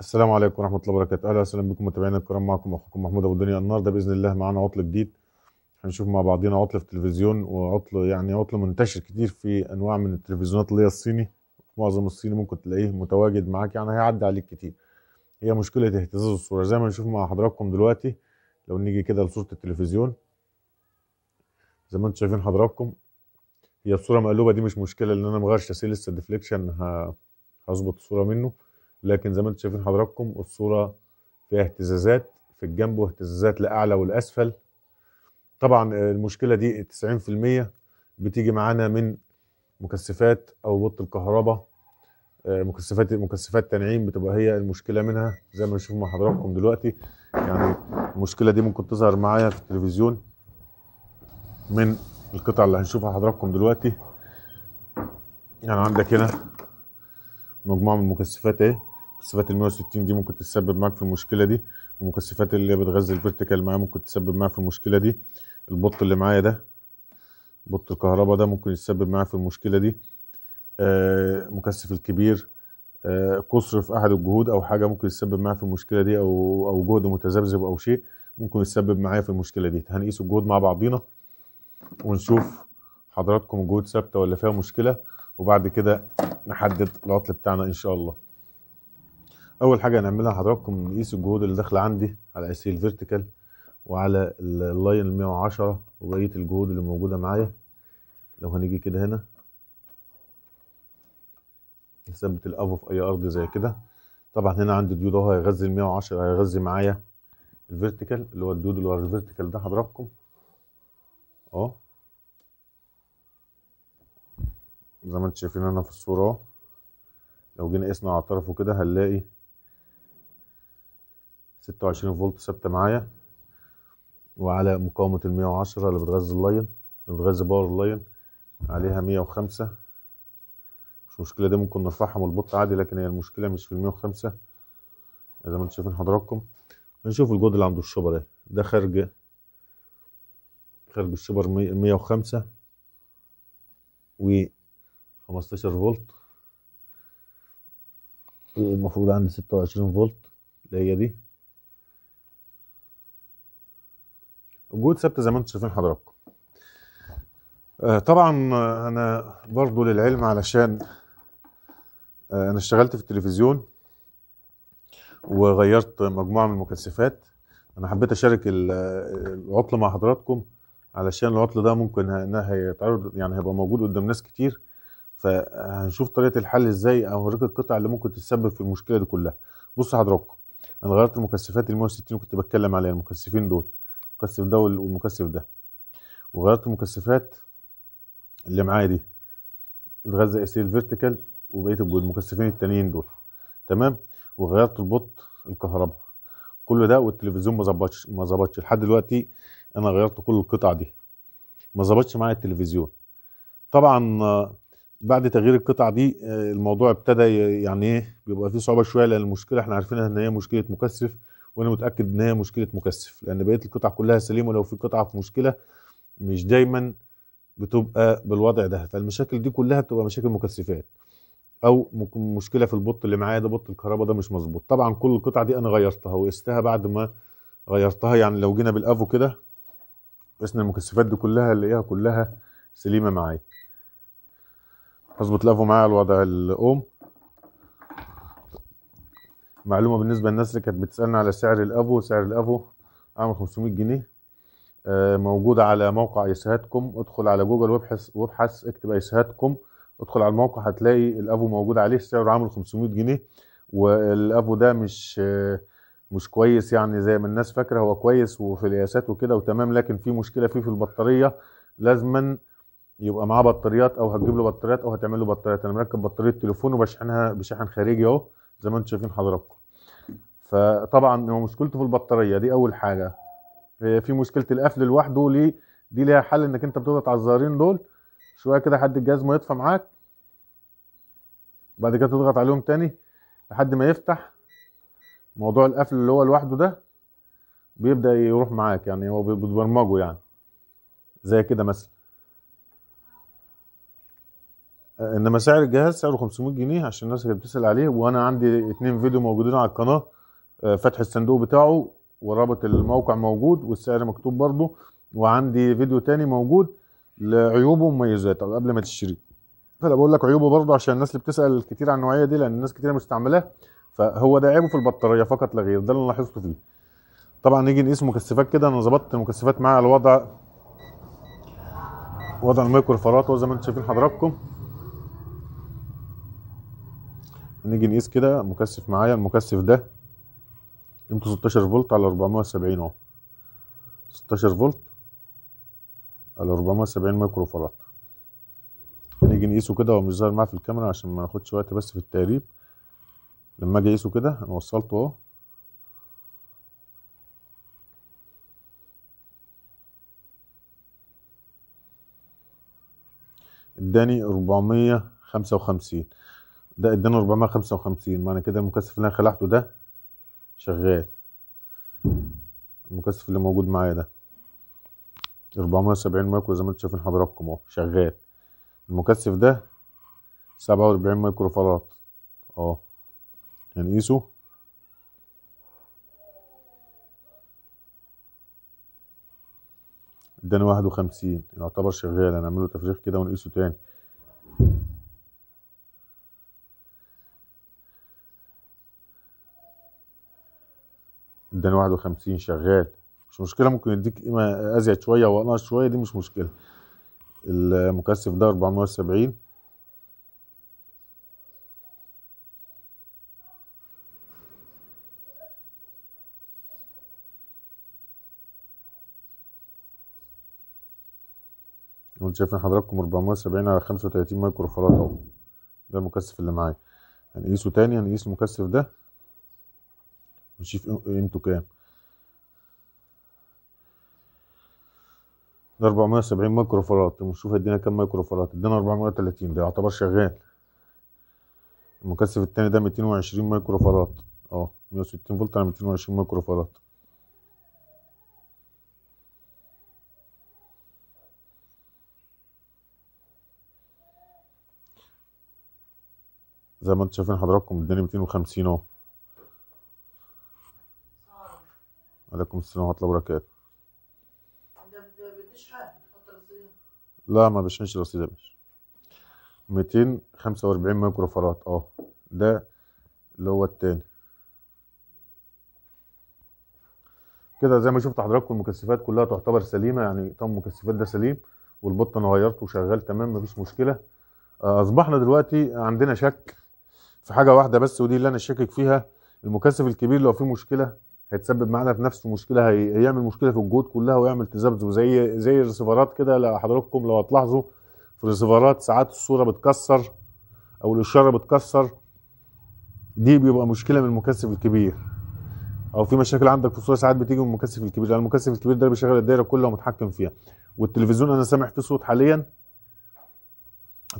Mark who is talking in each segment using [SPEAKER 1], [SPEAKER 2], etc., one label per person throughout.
[SPEAKER 1] السلام عليكم ورحمه الله وبركاته اهلا وسهلا بكم متابعينا الكرام معكم اخوكم محمود ابو الدنيا النهارده باذن الله معانا عطل جديد هنشوف مع بعضينا عطل في التلفزيون وعطل يعني عطل منتشر كتير في انواع من التلفزيونات اللي هي الصيني معظم الصيني ممكن تلاقيه متواجد معاك يعني هيعدي عليك كتير هي مشكله اهتزاز الصوره زي ما نشوف مع حضراتكم دلوقتي لو نيجي كده لصوره التلفزيون زي ما انتم شايفين حضراتكم هي الصوره مقلوبه دي مش مشكله لان انا مغيرش أسيل لسه ديفليكشن هظبط الصوره منه لكن زي ما انتم شايفين حضراتكم الصوره فيها اهتزازات في الجنب واهتزازات لاعلى والاسفل طبعا المشكله دي 90% بتيجي معانا من مكثفات او بط الكهرباء آه، مكثفات مكثفات تنعيم بتبقى هي المشكله منها زي ما نشوف مع حضراتكم دلوقتي يعني المشكله دي ممكن تظهر معايا في التلفزيون من القطع اللي هنشوفها حضراتكم دلوقتي يعني عندك هنا مجموعه من المكثفات اهي مكثفات ال 160 دي ممكن تسبب معاك في المشكله دي المكثفات اللي بتغذي الفيرتيكال معايا ممكن تسبب معايا في المشكله دي البط اللي معايا ده بط الكهرباء ده ممكن يتسبب معايا في المشكله دي آه، مكثف الكبير قصر آه، في احد الجهود او حاجه ممكن يتسبب معايا في المشكله دي او او جهد متذبذب او شيء ممكن يتسبب معايا في المشكله دي هنقيس الجهود مع بعضينا ونشوف حضراتكم الجهود ثابته ولا فيها مشكله وبعد كده نحدد العطل بتاعنا ان شاء الله اول حاجه هنعملها حضراتكم نقيس الجهود اللي داخله عندي على اساس الفيرتيكال وعلى اللاين ال 110 وبقيه الجهود اللي موجوده معايا لو هنيجي كده هنا نثبت الافو في اي ارض زي كده طبعا هنا عندي ديود اهو هيغذي ال 110 هيغذي معايا الفيرتيكال اللي هو الديود اللي ورا الفيرتيكال ده حضراتكم اهو زي ما انتم شايفين هنا في الصوره اهو لو جينا قسنا على طرفه كده هنلاقي 26 فولت ثابته معايا وعلى مقاومه ال 110 اللي بتغذي اللاين اللي بتغذي باور اللاين عليها 105 مش مشكله دي ممكن نرفعها من البط عادي لكن هي المشكله مش في ال 105 زي ما انتم شايفين حضراتكم هنشوف الجود اللي عنده الشبر اهي ده خارج خارج الشبر 105 و 15 فولت المفروض عندي 26 فولت اللي هي دي وجود ثابته زي ما انتم شايفين حضراتكم آه، طبعا آه، انا برضو للعلم علشان آه، انا اشتغلت في التلفزيون وغيرت مجموعه من المكثفات انا حبيت اشارك العطل مع حضراتكم علشان العطل ده ممكن انها هيتعرض يعني هيبقى موجود قدام ناس كتير فهنشوف طريقه الحل ازاي او هوريك القطع اللي ممكن تتسبب في المشكله دي كلها بصوا حضراتكم انا غيرت المكثفات ال 160 كنت بتكلم عليها المكثفين دول المكثف ده والمكثف ده وغيرت المكثفات اللي معايا دي الغزه اس الفيرتيكال وبقيه المكثفين التانيين دول تمام وغيرت البط الكهرباء كل ده والتلفزيون ما ظبطش ما ظبطش لحد دلوقتي انا غيرت كل القطع دي ما ظبطش معايا التلفزيون طبعا بعد تغيير القطع دي آه، الموضوع ابتدى يعني ايه بيبقى فيه صعوبه شويه لان المشكله احنا عارفينها ان هي مشكله مكثف وانا متاكد ان هي مشكله مكثف لان بقيه القطع كلها سليمه ولو في قطعه في مشكله مش دايما بتبقى بالوضع ده فالمشاكل دي كلها بتبقى مشاكل مكثفات او مشكله في البط اللي معايا ده بط الكهرباء ده مش مظبوط طبعا كل القطع دي انا غيرتها وقستها بعد ما غيرتها يعني لو جينا بالافو كده قسنا المكثفات دي كلها الاقيها كلها سليمه معايا اظبط الافو معايا على وضع الاوم معلومه بالنسبه للناس اللي كانت بتسالنا على سعر الافو سعر الافو عامل 500 جنيه آه، موجود على موقع ايسهات.com ادخل على جوجل وابحث وابحث اكتب ايسهات.com ادخل على الموقع هتلاقي الافو موجود عليه سعره عامل 500 جنيه والافو ده مش آه، مش كويس يعني زي ما الناس فاكره هو كويس وفي القياسات وكده وتمام لكن في مشكله فيه في البطاريه لازما يبقى معاه بطاريات او هتجيب له بطاريات او هتعمل له بطاريات انا مركب بطاريه تليفون وبشحنها بشحن خارجي اهو زي ما انتم شايفين حضراتكم فطبعا هو مشكلته في البطاريه دي اول حاجه في مشكله القفل لوحده ليه دي ليها حل انك انت بتضغط على الزرارين دول شويه كده لحد الجهاز ما يطفى معاك وبعد كده تضغط عليهم تاني لحد ما يفتح موضوع القفل اللي هو لوحده ده بيبدا يروح معاك يعني هو بتبرمجه يعني زي كده مثلا انما سعر الجهاز سعره 500 جنيه عشان الناس اللي بتسال عليه وانا عندي اثنين فيديو موجودين على القناه آه، فتح الصندوق بتاعه ورابط الموقع موجود والسعر مكتوب برضه وعندي فيديو تاني موجود لعيوبه ومميزاته قبل ما تشتريه فانا بقول لك عيوبه برضه عشان الناس اللي بتسال كتير عن النوعيه دي لان الناس كتير مستعملاه فهو ده عيبه في البطاريه فقط لا غير ده اللي لاحظته فيه طبعا نيجي نقيس مكثفات كده انا ظبطت المكثفات معايا على وضع وضع فرات زي ما انتم شايفين حضراتكم نيجي نقيس كده مكثف معايا المكثف ده قيمته 16 فولت على 470 اهو 16 فولت على 470 مايكرو فراد هنيجي نقيسه كده هو مش ظاهر معايا في الكاميرا عشان ما ناخدش وقت بس في التقريب لما اجي اقيسه كده انا وصلته اهو اداني 455 ده ادانا 455 معنى كده المكثف اللي انا خلعته ده شغال المكثف اللي موجود معايا ده 470 مايكرو زي ما انتم شايفين حضراتكم اهو شغال المكثف ده 47 مايكرو فراد اه هنقيسه يعني ادانا 51 يعتبر شغال هنعمله تفريغ كده ونقيسه تاني اداني 51 شغال مش مشكله ممكن يديك قيمه ازيد شويه او اقل شويه دي مش مشكله المكثف ده 470 وانتم شايفين حضراتكم 470 على 35 مايكرو فرات اهو ده المكثف اللي معايا هنقيسه تاني هنقيس المكثف ده نشوف قيمته كام ده 470 مايكرو فرات ونشوف ادينا كام مايكرو فرات ادينا 430 ده يعتبر شغال المكثف التاني ده 220 مايكرو فرات اه 160 فولت على 220 مايكرو فرات زي ما انتم شايفين حضراتكم اداني 250 اهو عليكم السلام ورحمة الله وبركاته لا ما بشحنش رصيد يا باشا 245 مايكرو فرات اه ده اللي هو التاني كده زي ما شفت حضراتكم المكثفات كلها تعتبر سليمه يعني طم المكثفات ده سليم والبط انا غيرته وشغال تمام مفيش مشكله آه، اصبحنا دلوقتي عندنا شك في حاجه واحده بس ودي اللي انا شاكك فيها المكثف الكبير لو فيه مشكله هيتسبب معانا في نفسه مشكله هيعمل مشكله في الجهود كلها ويعمل تذبذب زي زي الريسيفرات كده لو حضراتكم لو هتلاحظوا في الريسيفرات ساعات الصوره بتكسر او الاشاره بتكسر دي بيبقى مشكله من المكثف الكبير او في مشاكل عندك في الصوره ساعات بتيجي من المكثف الكبير لان المكثف الكبير ده بيشغل الدايره كلها ومتحكم فيها والتلفزيون انا سامع فيه صوت حاليا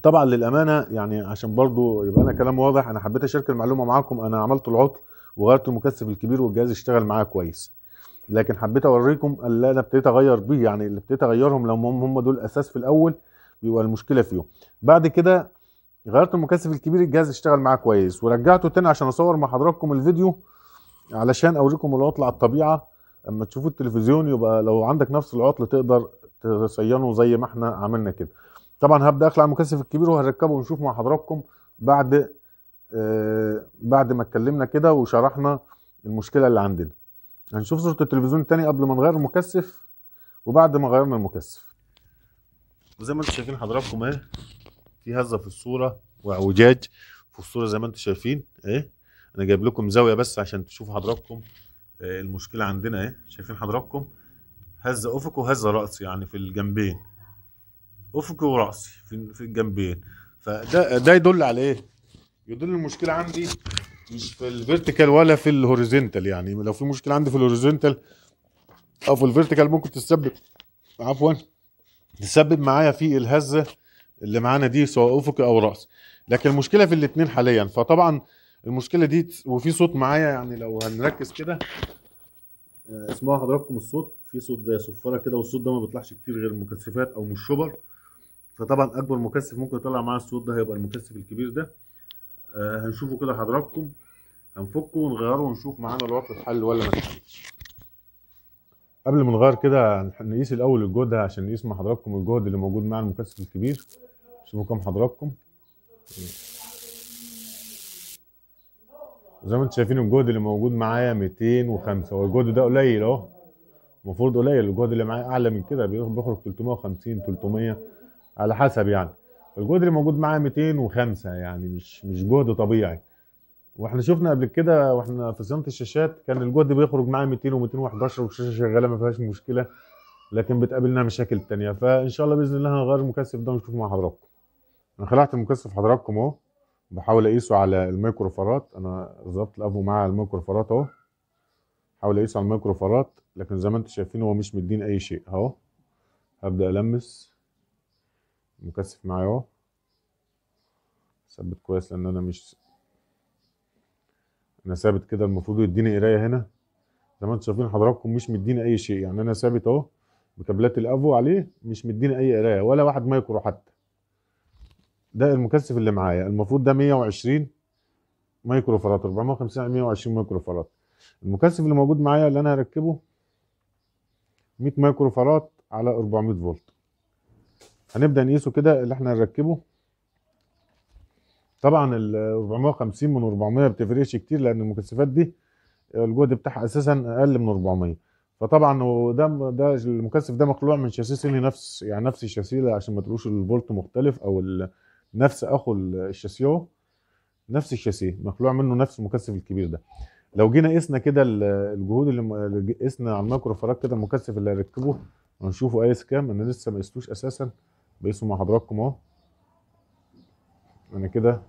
[SPEAKER 1] طبعا للامانه يعني عشان برضو يبقى انا كلام واضح انا حبيت اشارك المعلومه معاكم انا عملت العطل وغيرت المكثف الكبير والجهاز اشتغل معاه كويس لكن حبيت اوريكم اللي انا ابتديت اغير بيه يعني اللي ابتديت اغيرهم لو هم هم دول اساس في الاول بيبقى المشكله فيهم بعد كده غيرت المكثف الكبير الجهاز اشتغل معاه كويس ورجعته تاني عشان اصور مع حضراتكم الفيديو علشان اوريكم العطل على الطبيعه اما تشوفوا التلفزيون يبقى لو عندك نفس العطل تقدر تصينه زي ما احنا عملنا كده طبعا هبدا اخلع المكثف الكبير وهركبه ونشوف مع حضراتكم بعد آه، بعد ما اتكلمنا كده وشرحنا المشكله اللي عندنا هنشوف صوره التلفزيون الثاني قبل ما نغير المكثف وبعد ما غيرنا المكثف وزي ما انتم شايفين حضراتكم اهي في هزه في الصوره واعوجاج في الصوره زي ما انتم شايفين ايه انا جايب لكم زاويه بس عشان تشوفوا حضراتكم آه، المشكله عندنا ايه شايفين حضراتكم هزه افقي وهزه راسي يعني في الجنبين افقي وراسي في الجنبين فده ده يدل على ايه يدل المشكله عندي مش في الفيرتيكال ولا في الهوريزونتال يعني لو في مشكله عندي في الهوريزونتال او في الفيرتيكال ممكن تسبب عفوا تسبب معايا في الهزه اللي معانا دي سواء افقي او راس لكن المشكله في الاثنين حاليا فطبعا المشكله دي وفي صوت معايا يعني لو هنركز كده آه، اسمعوا حضراتكم الصوت في صوت زي صفاره كده والصوت ده ما بيطلعش كتير غير المكثفات او من الشبر فطبعا اكبر مكثف ممكن يطلع معايا الصوت ده هيبقى المكثف الكبير ده آه هنشوفه كده حضراتكم هنفكه ونغيره ونشوف معانا الوقت اتحل ولا ما اتحلش قبل ما نغير كده نقيس الاول الجهد عشان نقيس مع حضراتكم الجهد اللي موجود مع المكثف الكبير شوفوا كام حضراتكم زي ما انتم شايفين الجهد اللي موجود معايا 205 هو الجهد ده قليل اهو المفروض قليل الجهد اللي معايا اعلى من كده بيخرج 350 300 على حسب يعني الجهد اللي موجود معاه 205 يعني مش مش جهد طبيعي واحنا شفنا قبل كده واحنا في صيانه الشاشات كان الجهد بيخرج معاه 200 و211 والشاشه شغاله ما فيهاش مشكله لكن بتقابلنا مشاكل تانية فان شاء الله باذن الله هنغير المكثف ده ونشوفه مع حضراتكم انا خلعت المكثف حضراتكم اهو بحاول اقيسه على الميكروفارات انا ظبطت الافو مع الميكروفارات اهو بحاول اقيسه على الميكروفارات لكن زي ما انتم شايفين هو مش مدين اي شيء اهو هبدا المس مكثف معايا اهو ثبت كويس لان انا مش انا ثابت كده المفروض يديني قرايه هنا زي ما انتم شايفين حضراتكم مش مديني اي شيء يعني انا ثابت اهو بكابلات الافو عليه مش مديني اي قرايه ولا واحد مايكرو حتى ده المكثف اللي معايا المفروض ده 120 مايكرو فرات 450 على 120 مايكرو فرات المكثف اللي موجود معايا اللي انا هركبه 100 مايكرو فرات على 400 فولت هنبدا نقيسه كده اللي احنا هنركبه طبعا ال 450 من 400 ما بتفرقش كتير لان المكثفات دي الجهد بتاعها اساسا اقل من 400 فطبعا وده ده المكثف ده مخلوع من شاسيه سني نفس يعني نفس الشاسيه عشان ما تقولوش الفولت مختلف او نفس اخو الشاسيه نفس الشاسيه مخلوع منه نفس المكثف الكبير ده لو جينا قسنا كده الجهود اللي قسنا على الميكرو فراغ كده المكثف اللي هنركبه هنشوفه قايس كام انا لسه ما قستوش اساسا بقيسوا مع حضراتكم اهو انا كده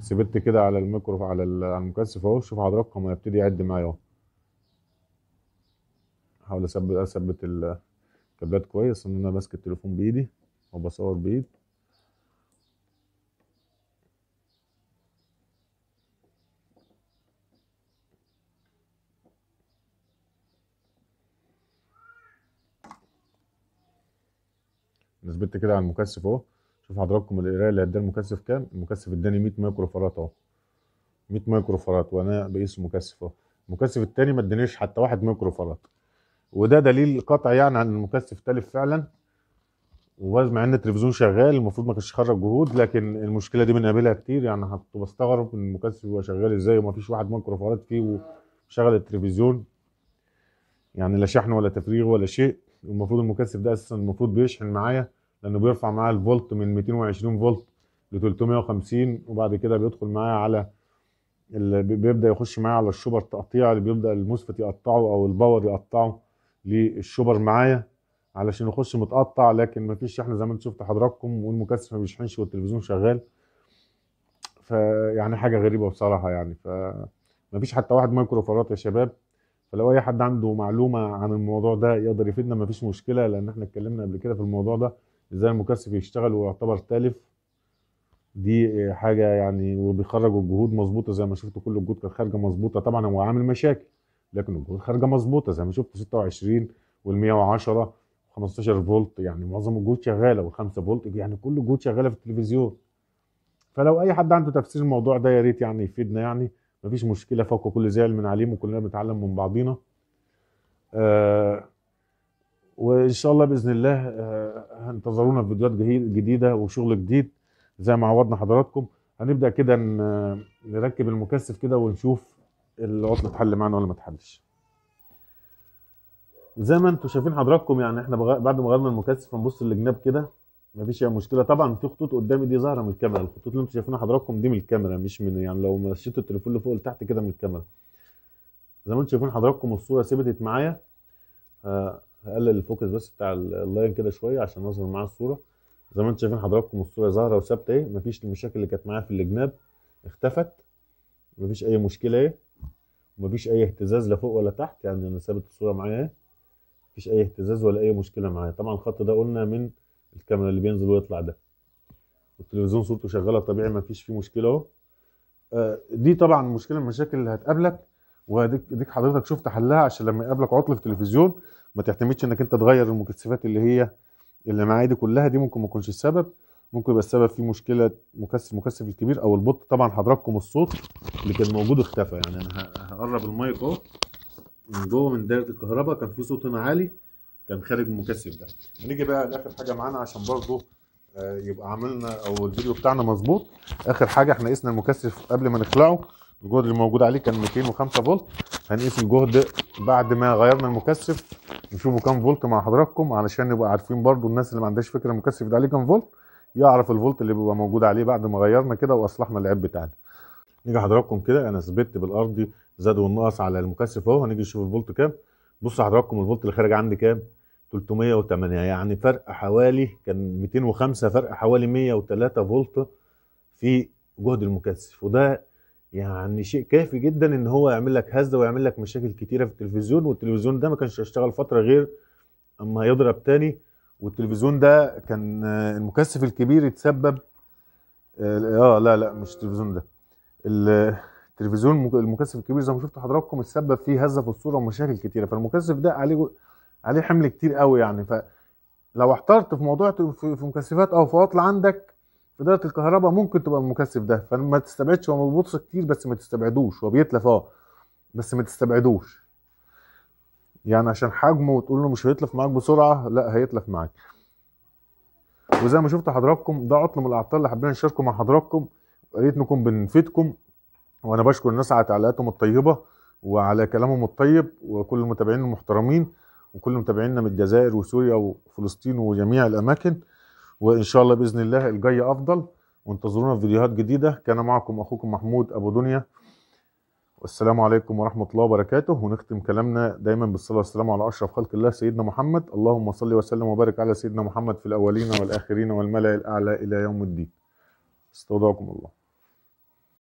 [SPEAKER 1] سبت كده على الميكرو على المكثف اهو شوف حضراتكم هيبتدي يعد معايا اهو هحاول اثبت اثبت الكابلات كويس ان انا ماسك التليفون بايدي وبصور بايد نثبت كده على المكثف اهو شوف حضراتكم القرايه اللي اداه المكثف كام المكثف اداني 100 مايكرو فرات اهو 100 مايكرو فرات وانا بقيس مكثف اهو المكثف الثاني ما ادانيش حتى 1 مايكرو فرات وده دليل قطعي يعني عن المكثف تلف فعلا ومع ان التلفزيون شغال المفروض ما كانش يخرج جهود لكن المشكله دي بنقابلها كتير يعني كنت بستغرب ان المكثف هو شغال ازاي وما فيش واحد مايكرو فرات فيه وشغل التلفزيون يعني لا شحن ولا تفريغ ولا شيء المفروض المكثف ده اساسا المفروض بيشحن معايا لانه بيرفع معايا الفولت من 220 فولت ل 350 وبعد كده بيدخل معايا على اللي بيبدا يخش معايا على الشوبر تقطيع اللي بيبدا المسفت يقطعه او الباور يقطعه للشوبر معايا علشان يخش متقطع لكن مفيش شحن زي ما انتم شفتوا حضراتكم والمكثف ما بيشحنش والتلفزيون شغال فيعني حاجه غريبه بصراحه يعني ف مفيش حتى واحد مايكرو فرات يا شباب فلو اي حد عنده معلومه عن الموضوع ده يقدر يفيدنا مفيش مشكله لان احنا اتكلمنا قبل كده في الموضوع ده ازاي المكثف يشتغل ويعتبر تالف دي حاجه يعني وبيخرج الجهود مظبوطه زي ما شفتوا كل الجهود كانت خارجه مظبوطه طبعا هو عامل مشاكل لكن الجهود خارجه مظبوطه زي ما شفتوا 26 وال110 و15 فولت يعني معظم الجهود شغاله وال5 فولت يعني كل الجهود شغاله في التلفزيون فلو اي حد عنده تفسير الموضوع ده يا ريت يعني يفيدنا يعني مفيش مشكله فوق كل زعل من عليم وكلنا بنتعلم من بعضينا آه وان شاء الله باذن الله آه هنتظرونا في فيديوهات جديده وشغل جديد زي ما عودنا حضراتكم هنبدا كده نركب المكثف كده ونشوف العطله اتحل معانا ولا ما اتحلش زي ما انتم شايفين حضراتكم يعني احنا بعد ما غيرنا المكثف هنبص للجناب كده مفيش اي مشكله طبعا في خطوط قدامي دي ظاهره من الكاميرا الخطوط اللي انتم شايفينها حضراتكم دي من الكاميرا مش من يعني لو مشيت التليفون لفوق لتحت كده من الكاميرا زي ما انتم شايفين حضراتكم الصوره ثبتت معايا آه، هقلل الفوكس بس بتاع اللاين كده شويه عشان اظهر معايا الصوره زي ما انتم شايفين حضراتكم الصوره ظاهره وثابته اهي مفيش المشاكل اللي كانت معايا في الجناب اختفت مفيش اي مشكله اهي مفيش اي اهتزاز لا فوق ولا تحت يعني انا ثابت الصوره معايا مفيش اي اهتزاز ولا اي مشكله معايا طبعا الخط ده قلنا من الكاميرا اللي بينزل ويطلع ده والتلفزيون صورته شغاله طبيعي ما فيش فيه مشكله اهو آه، دي طبعا مشكله من المشاكل اللي هتقابلك وديك حضرتك شفت حلها عشان لما يقابلك عطل في التلفزيون ما تعتمدش انك انت تغير المكثفات اللي هي اللي معايا دي كلها دي ممكن ما تكونش السبب ممكن يبقى السبب في مشكله مكثف مكثف الكبير او البط طبعا حضراتكم الصوت اللي كان موجود اختفى يعني انا هقرب المايك اهو من جوه من دايره الكهرباء كان في صوت هنا عالي كان خارج مكثف ده هنيجي بقى لاخر حاجه معانا عشان برضه آه، يبقى عملنا او الفيديو بتاعنا مظبوط اخر حاجه احنا قسنا المكثف قبل ما نخلعه الجهد اللي موجود عليه كان 205 فولت هنقيس الجهد بعد ما غيرنا المكثف نشوفه كام فولت مع حضراتكم علشان نبقى عارفين برضو الناس اللي ما عندهاش فكره المكثف ده عليه كام فولت يعرف الفولت اللي بيبقى موجود عليه بعد ما غيرنا كده واصلحنا العيب بتاعنا نيجي حضراتكم كده انا ثبت بالارضي زاد والنقص على المكثف اهو هنيجي نشوف الفولت كام بصوا حضراتكم الفولت اللي خارج عندي كام 308 يعني فرق حوالي كان 205 فرق حوالي 103 فولت في جهد المكثف وده يعني شيء كافي جدا ان هو يعمل لك هزه ويعمل لك مشاكل كتيره في التلفزيون والتلفزيون ده ما كانش هيشتغل فتره غير اما يضرب تاني والتلفزيون ده كان المكثف الكبير اتسبب اه, آه، لا لا مش التلفزيون ده التلفزيون المكثف الكبير زي ما شفت حضراتكم اتسبب فيه هزه في الصوره ومشاكل كتيره فالمكثف ده عليه عليه حمل كتير قوي يعني فلو احترت في موضوع في مكثفات او في عطل عندك في اداره الكهرباء ممكن تبقى المكثف ده فما تستبعدش هو ما بيبص كتير بس ما تستبعدوش هو بيتلف اه بس ما تستبعدوش يعني عشان حجمه وتقول له مش هيتلف معاك بسرعه لا هيتلف معاك وزي ما شفت حضراتكم ده عطل من الاعطال اللي حبينا نشاركه مع حضراتكم ويا ريت نكون بنفيدكم وانا بشكر الناس على تعليقاتهم الطيبه وعلى كلامهم الطيب وكل المتابعين المحترمين وكل متابعينا من الجزائر وسوريا وفلسطين وجميع الاماكن وان شاء الله باذن الله الجاي افضل وانتظرونا في فيديوهات جديده كان معكم اخوكم محمود ابو دنيا والسلام عليكم ورحمه الله وبركاته ونختم كلامنا دايما بالصلاه والسلام على اشرف خلق الله سيدنا محمد اللهم صل وسلم وبارك على سيدنا محمد في الاولين والاخرين والملأ الاعلى الى يوم الدين استودعكم الله